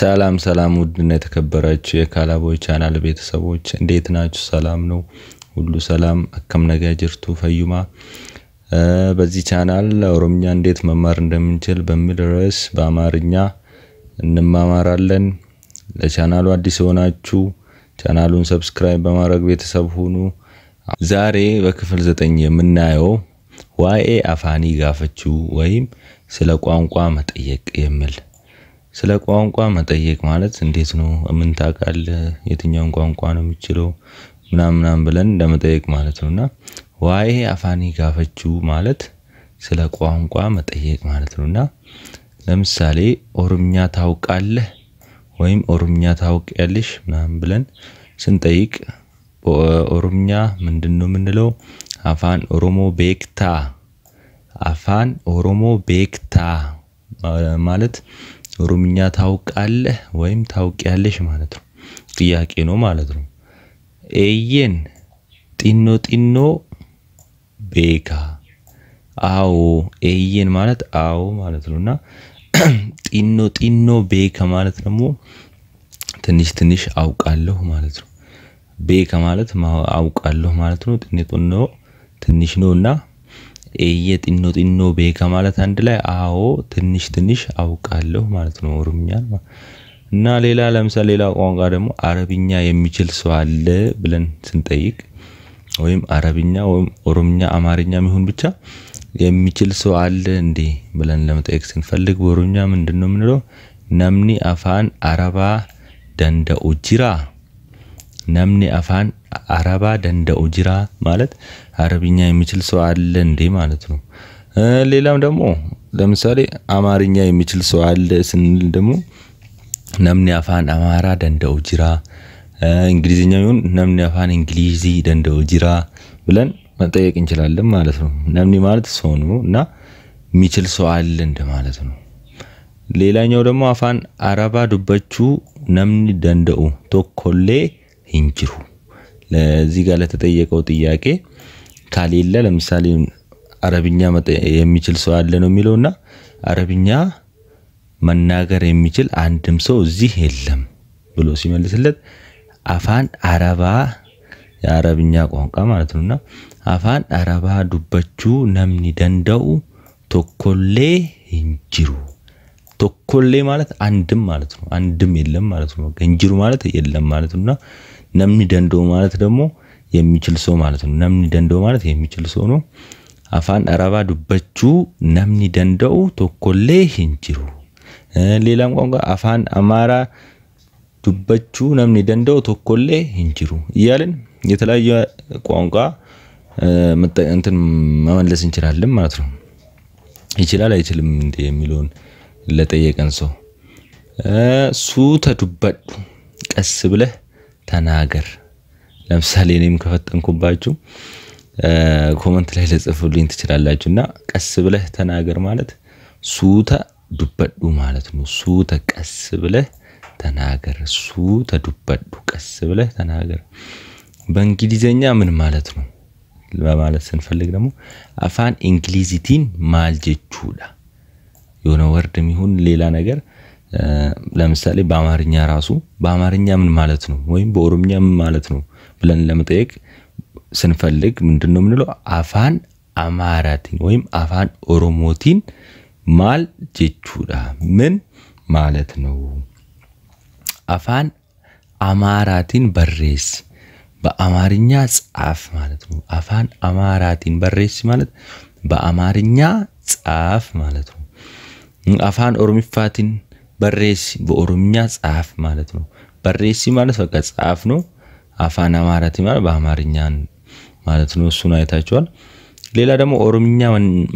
ሰላም ሰላም ውድና የተከበራችሁ የካላቦይ ቻናል ቤተሰቦች እንዴት ናችሁ? ሰላም ነው ሁሉ ሰላም። አከም ነጋ ጅርቱ ፈዩማ በዚህ ቻናል ኦሮምኛ እንዴት መማር እንደምንችል በሚል ርዕስ በአማርኛ እንማማራለን። ለቻናሉ አዲስ የሆናችሁ ቻናሉን ሰብስክራይብ በማድረግ ቤተሰብ ሁኑ። ዛሬ በክፍል ዘጠኝ የምናየው ዋኤ አፋኒ ጋፈችው ወይም ስለ ቋንቋ መጠየቅ የሚል ስለ ቋንቋ መጠየቅ ማለት እንዴት ነው ምን ታውቃለህ የትኛውን ቋንቋ ነው የሚችለው? ምናምን ምናምን ብለን እንደመጠየቅ ማለት ነው። እና አፋኒ ጋፈቹ ማለት ስለ ቋንቋ መጠየቅ ማለት ነው። እና ለምሳሌ ኦሮምኛ ታውቃለህ ወይም ኦሮምኛ ታውቂያለሽ ምናምን ብለን ስንጠይቅ ኦሮምኛ ምንድነው የምንለው? አፋን ኦሮሞ ቤክታ አፋን ኦሮሞ ቤክታ ማለት ኦሮምኛ ታውቃለህ ወይም ታውቂያለሽ ማለት ነው። ጥያቄ ነው ማለት ነው። ኤየን ጢኖ ጢኖ ቤካ። አዎ ኤየን ማለት አዎ ማለት ነው እና ጢኖ ጢኖ ቤከ ማለት ደግሞ ትንሽ ትንሽ አውቃለሁ ማለት ነው። ቤከ ማለት አውቃለሁ ማለት ነው። ጢኖ ጢኖ ትንሽ ነው እና የጢኖ ጢኖ ቤካ ማለት አንድ ላይ አዎ ትንሽ ትንሽ አውቃለሁ ማለት ነው ኦሮምኛን። እና ሌላ ለምሳሌ ሌላ ቋንቋ ደግሞ አረብኛ የሚችል ሰው አለ ብለን ስንጠይቅ ወይም አረብኛ ወይም ኦሮምኛ አማርኛ ሚሆን ብቻ የሚችል ሰው አለ እንዴ ብለን ለመጠየቅ ስንፈልግ በኦሮምኛ ምንድን ነው የምንለው? ነምኒ አፋን አረባ ደንደ ጅራ ነምኒ አፋን አረባ ደንደው ጅራ ማለት አረብኛ የሚችል ሰው አለ እንዴ ማለት ነው። ሌላም ደግሞ ለምሳሌ አማርኛ የሚችል ሰው አለ ስንል ደግሞ ነምኒ አፋን አማራ ደንደ ጅራ፣ እንግሊዝኛ ይሁን ነምኒ አፋን እንግሊዚ ደንደ ጅራ ብለን መጠየቅ እንችላለን ማለት ነው። ነምኒ ማለት ሰው ነው እና የሚችል ሰው አለ እንደ ማለት ነው። ሌላኛው ደግሞ አፋን አረባ ዱበቹ ነምኒ ደንደኡ ቶኮሌ ሂንጅሩ ለዚህ ጋር ለተጠየቀው ጥያቄ ካሌለ ለምሳሌ አረብኛ የሚችል ሰው አለ ነው የሚለው እና አረብኛ መናገር የሚችል አንድም ሰው እዚህ የለም ብሎ ሲመልስለት አፋን አረባ የአረብኛ ቋንቋ ማለት ነውና አፋን አረባ ዱበቹ ነምኒ ደንደው ቶኮሌ እንጅሩ ቶኮሌ ማለት አንድም ማለት ነው። አንድም የለም ማለት ነው። ገንጅሩ ማለት የለም ማለት ነውና ነምኒ ደንዶ ማለት ደግሞ የሚችል ሰው ማለት ነው። ነምኒ ደንዶ ማለት የሚችል ሰው ነው። አፋን አረባ ዱበቹ ነምኒ ደንደው ቶኮሌ ሂንጅሩ። ሌላም ቋንቋ አፋን አማራ ዱበቹ ነምኒ ደንደው ቶኮሌ ሂንጅሩ እያልን የተለያየ ቋንቋ እንትን መመለስ እንችላለን ማለት ነው። ይችላል አይችልም እንዴ የሚለውን ለጠየቀን ሰው እሱ ተዱበዱ ቀስ ብለህ ተናገር። ለምሳሌ እኔም ከፈጠንኩባችሁ ኮመንት ላይ ልጽፉልኝ ትችላላችሁ። እና ቀስ ብለህ ተናገር ማለት ሱተ ዱበዱ ማለት ነው። ሱተ ቀስ ብለህ ተናገር። ሱተ ዱበዱ ቀስ ብለህ ተናገር በእንግሊዘኛ ምን ማለት ነው በማለት ስንፈልግ ደግሞ አፋን እንግሊዝቲን ማል የሆነ ወርድ የሚሆን ሌላ ነገር ለምሳሌ በአማርኛ ራሱ በአማርኛ ምን ማለት ነው ወይም በኦሮምኛ ምን ማለት ነው ብለን ለመጠየቅ ስንፈልግ ምንድን ነው የምንለው? አፋን አማራቲን ወይም አፋን ኦሮሞቲን ማል ጀቹዳ ምን ማለት ነው? አፋን አማራቲን በሬስ በአማርኛ ጻፍ ማለት ነው። አፋን አማራቲን በሬስ ማለት በአማርኛ ጻፍ ማለት ነው። አፋን ኦሮሚፋትን በሬስ በኦሮምኛ ጻፍ ማለት ነው። በሬሲ ማለት በቃ ጻፍ ነው። አፋን አማራት ማለት በአማርኛ ማለት ነው። እሱን አይታችኋል። ሌላ ደግሞ ኦሮምኛ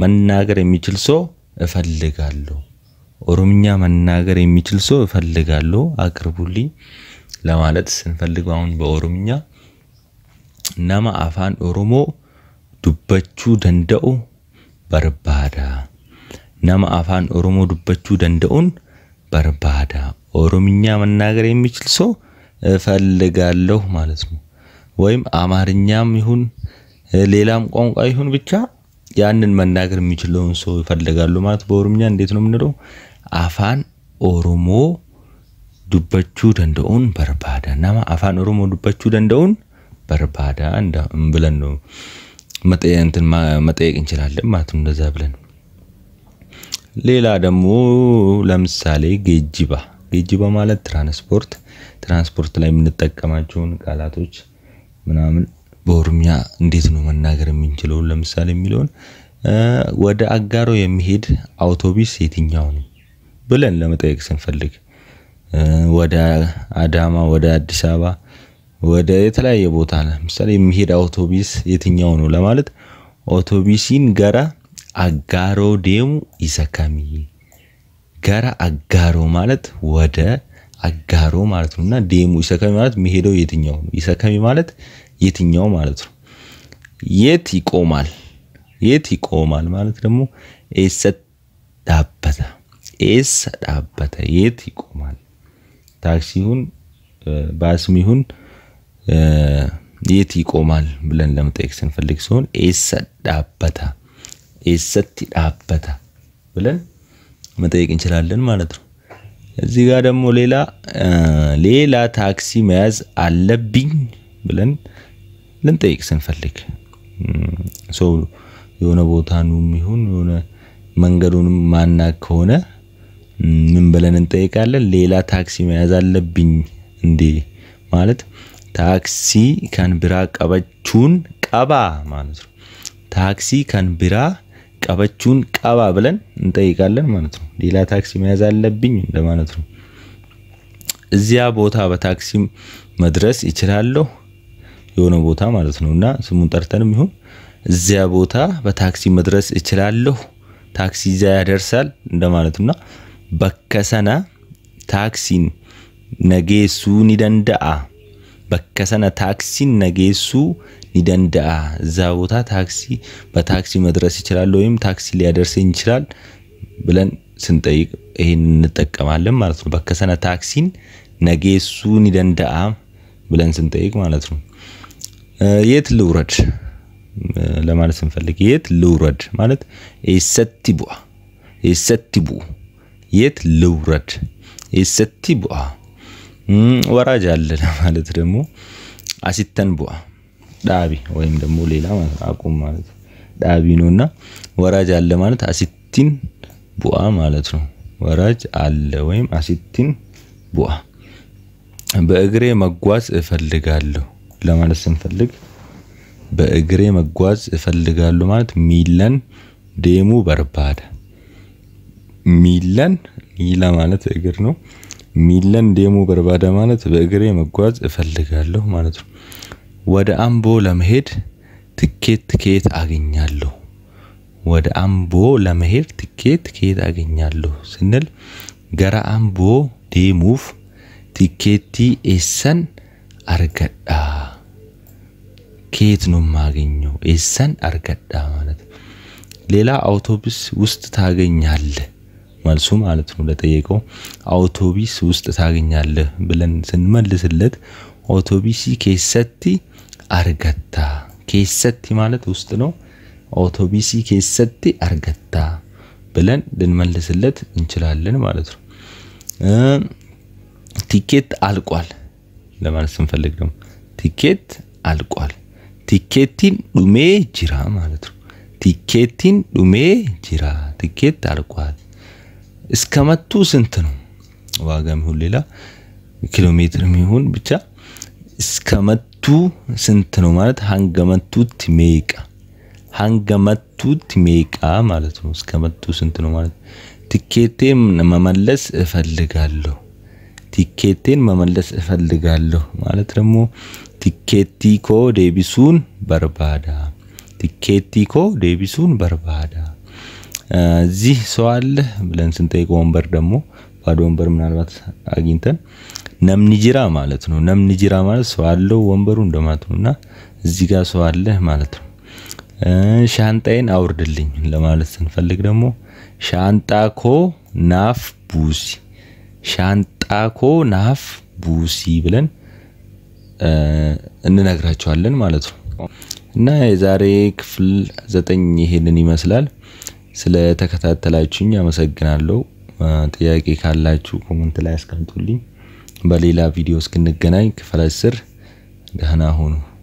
መናገር የሚችል ሰው እፈልጋለሁ። ኦሮምኛ መናገር የሚችል ሰው እፈልጋለሁ አቅርቡልኝ ለማለት ስንፈልግ አሁን በኦሮምኛ nama afaan oromoo dubbachuu danda'u barbaada ነማ አፋን ኦሮሞ dubbachuu danda'uun በርባዳ ኦሮምኛ መናገር የሚችል ሰው እፈልጋለሁ ማለት ነው። ወይም አማርኛም ይሁን ሌላም ቋንቋ ይሁን ብቻ ያንን መናገር የሚችለውን ሰው ይፈልጋሉ ማለት በኦሮምኛ እንዴት ነው የምንለው? አፋን ኦሮሞ ዱበቹ ደንደኡን በርባዳ ናማ አፋን ኦሮሞ ዱበቹ ደንደኡን በርባዳ ብለን ነው መጠየቅ እንችላለን ማለት ነው እንደዛ ብለን ሌላ ደግሞ ለምሳሌ ጌጅባ ጌጅባ ማለት ትራንስፖርት ትራንስፖርት ላይ የምንጠቀማቸውን ቃላቶች ምናምን በኦሮሚያ እንዴት ነው መናገር የምንችለው ለምሳሌ የሚለውን ወደ አጋሮ የሚሄድ አውቶቢስ የትኛው ነው ብለን ለመጠየቅ ስንፈልግ ወደ አዳማ፣ ወደ አዲስ አበባ፣ ወደ የተለያየ ቦታ ለምሳሌ የሚሄድ አውቶቢስ የትኛው ነው ለማለት አውቶቢሲን ገራ አጋሮ ዴሙ ይሰከሚ ገራ አጋሮ ማለት ወደ አጋሮ ማለት ነው እና ዴሙ ይሰከሚ ማለት የሚሄደው የትኛው ነው? ይሰከሚ ማለት የትኛው ማለት ነው። የት ይቆማል? የት ይቆማል ማለት ደግሞ ኤሰ ዳበተ ኤሰ ዳበተ የት ይቆማል? ታክሲ ይሁን ባስም ይሁን የት ይቆማል ብለን ለመጠየቅ ስንፈልግ ሲሆን ኤሰ ዳበተ ኤሰቲ ዳበተ ብለን መጠየቅ እንችላለን ማለት ነው። እዚህ ጋር ደግሞ ሌላ ሌላ ታክሲ መያዝ አለብኝ ብለን ልንጠይቅ ስንፈልግ ሰው የሆነ ቦታ ኑም ይሁን የሆነ መንገዱንም ማናቅ ከሆነ ምን ብለን እንጠይቃለን? ሌላ ታክሲ መያዝ አለብኝ እንዴ ማለት ታክሲ ከን ቀበቹን ቀባ ማለት ነው። ታክሲ ከን ቀበቹን ቀባ ብለን እንጠይቃለን ማለት ነው። ሌላ ታክሲ መያዝ አለብኝ እንደማለት ነው። እዚያ ቦታ በታክሲ መድረስ ይችላለሁ የሆነ ቦታ ማለት ነው እና ስሙን ጠርተንም ይሁን እዚያ ቦታ በታክሲ መድረስ እችላለሁ፣ ታክሲ እዚያ ያደርሳል እንደማለት ነው በከሰና ታክሲን ነጌሱን ይደንደአ bakka sana taaksiin nageessuu ni danda'a። እዛ ቦታ ታክሲ በታክሲ መድረስ ይችላል ወይም ታክሲ ሊያደርሰኝ ይችላል ብለን ስንጠይቅ ይህን እንጠቀማለን ማለት ነው። በከ ሰነ ታክሲን ነጌሱ ኒ ደንደአ ብለን ስንጠይቅ ማለት ነው። የት ልውረድ ለማለት ስንፈልግ የት ልውረድ ማለት ኤሰቲ ቡአ ኤሰቲ ቡ የት ልውረድ ኤሰቲ ቡአ ወራጅ አለ ለማለት ደግሞ አሲተን ቡአ ዳቢ ወይም ደግሞ ሌላ አቁም ማለት ዳቢ ነው እና ወራጅ አለ ማለት አሲቲን ቡአ ማለት ነው። ወራጅ አለ ወይም አሲቲን ቡአ። በእግሬ መጓዝ እፈልጋለሁ ለማለት ስንፈልግ በእግሬ መጓዝ እፈልጋለሁ ማለት ሚለን ዴሙ በርባደ ሚለን ሚላ ማለት እግር ነው። ሚለን ዴሞ በርባዳ ማለት በእግሬ መጓዝ እፈልጋለሁ ማለት ነው። ወደ አምቦ ለመሄድ ትኬት ከየት አገኛለሁ? ወደ አምቦ ለመሄድ ትኬት ከየት አገኛለሁ ስንል ገራ አምቦ ዴሙፍ ቲኬቲ ኤሰን አርገዳ ከየት ነው የማገኘው? ኤሰን አርገዳ ማለት ሌላ አውቶቡስ ውስጥ ታገኛለህ መልሱ ማለት ነው ለጠየቀው አውቶቢስ ውስጥ ታገኛለህ ብለን ስንመልስለት አውቶቢሲ ኬሰቲ አርገታ ኬሰቲ ማለት ውስጥ ነው። አውቶቢሲ ኬሰቲ አርገታ ብለን ልንመልስለት እንችላለን ማለት ነው። ቲኬት አልቋል ለማለት ስንፈልግ ደግሞ ቲኬት አልቋል። ቲኬቲን ዱሜ ጅራ ማለት ነው። ቲኬቲን ዱሜ ጅራ ቲኬት አልቋል። እስከ መቱ ስንት ነው ዋጋ ይሁን ሌላ ኪሎ ሜትርም ይሁን ብቻ እስከመቱ ስንት ነው ማለት መቱት ሜቃ ሀንገመቱት ሜቃ ማለት ነው። እስከመቱ ስንት ነው ማለት ቲኬቴን መመለስ እፈልጋለሁ። ቲኬቴን መመለስ እፈልጋለሁ ማለት ደግሞ ቲኬቲኮ ዴቢሱን በርባዳ ቲኬቲኮ ኮ ዴቢሱን በርባዳ እዚህ ሰው አለ ብለን ስንጠይቅ ወንበር ደግሞ ባዶ ወንበር ምናልባት አግኝተን ነምንጅራ ማለት ነው። ነምንጅራ ማለት ሰው አለው ወንበሩ እንደማለት ነውና እዚህ ጋር ሰው አለ ማለት ነው። ሻንጣዬን አውርድልኝ ለማለት ስንፈልግ ደግሞ ሻንጣኮ ናፍ ቡሲ፣ ሻንጣኮ ናፍ ቡሲ ብለን እንነግራቸዋለን ማለት ነው። እና የዛሬ ክፍል ዘጠኝ ይሄንን ይመስላል። ተከታተላችሁኝ አመሰግናለሁ። ጥያቄ ካላችሁ ኮመንት ላይ አስቀምጡልኝ። በሌላ ቪዲዮ እስክንገናኝ ክፍል አስር ደህና ሁኑ።